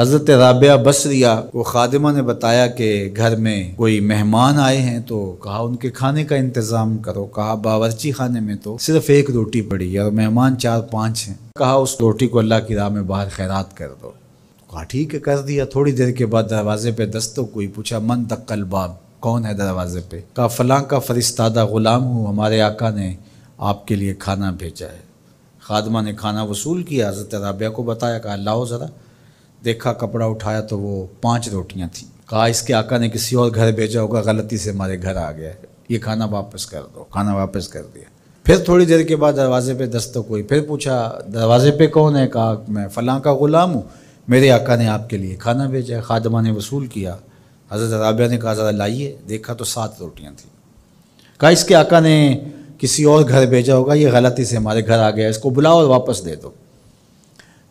हज़रत राबिया बसरिया को खादिमा ने बताया कि घर में कोई मेहमान आए हैं तो कहा उनके खाने का इंतज़ाम करो कहा बावरची खाने में तो सिर्फ एक रोटी पड़ी और मेहमान चार पाँच हैं कहा उस रोटी को अल्लाह की राह में बाहर खैरात कर दो कहा ठीक है कर दिया थोड़ी देर के बाद दरवाजे पे दस्तों कोई पूछा मन तक्कल बाब कौन है दरवाजे पे कहा फलां का फरिश्तादा ग़ुलाम हूँ हमारे आका ने आपके लिए खाना भेजा है खादमा ने खाना वसूल किया हज़रत राबिया को बताया कहा लाओ ज़रा देखा कपड़ा उठाया तो वो पांच रोटियां थी कहा इसके आका ने किसी और घर भेजा होगा गलती से हमारे घर आ गया ये खाना वापस कर दो खाना वापस कर दिया फिर थोड़ी देर के बाद दरवाजे पे दस्तक तो हुई फिर पूछा दरवाजे पे कौन है कहा मैं फलां का गुलाम हूँ मेरे आका ने आपके लिए खाना भेजा खादमा ने वसूल किया हज़रत राबिया ने कहा ज़रा लाइए देखा तो सात रोटियाँ थी कहा इसके आका ने किसी और घर भेजा होगा ये गलती से हमारे घर आ गया इसको बुलाओ और वापस दे दो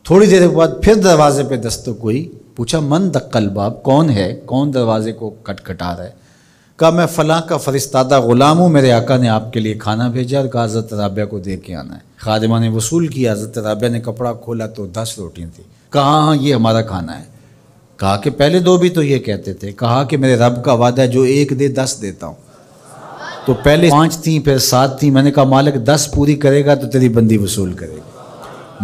थोड़ी देर के बाद फिर दरवाजे पे दस्तक हुई पूछा मन दक्कल बाब कौन है कौन दरवाजे को कटखटा रहा है कहा मैं फ़लाँ का फरिश्तादा ग़ुलाम हूँ मेरे आका ने आपके लिए खाना भेजा और कहा हज़रत राबिया को दे के आना है खादिमा ने वसूल किया हज़रत राबिया ने कपड़ा खोला तो दस रोटियाँ थी कहा हाँ, हाँ ये हमारा खाना है कहा कि पहले दो भी तो ये कहते थे कहा कि मेरे रब का वादा है जो एक दे दस देता हूँ तो पहले पाँच थी फिर सात थी मैंने कहा मालिक दस पूरी करेगा तो तेरी बंदी वसूल करेगी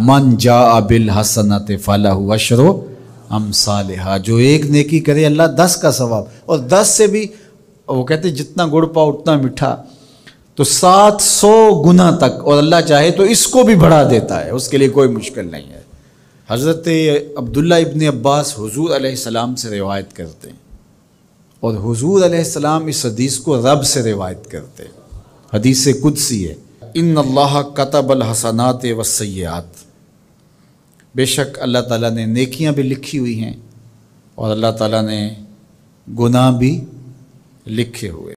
मन जा अबिल हसनत फ़लाह अशरो हम सालहा जो एक नेकी करे अल्लाह दस का सवाब और दस से भी वो कहते जितना गुड़ पाओ उतना मीठा तो सात सौ गुना तक और अल्लाह चाहे तो इसको भी बढ़ा देता है उसके लिए कोई मुश्किल नहीं है हज़रत अब्दुल्ला इबन अब्बास हजूर आसमाम से रिवायत करते हैं और हजूर आसमाम इस हदीस को रब से रिवायत करते हैं हदीस सी है इन अल्लाह कतब अलहसनात व सयात बेशक अल्लाह ताला ने नेकियां भी लिखी हुई हैं और अल्लाह ताला ने गुनाह भी लिखे हुए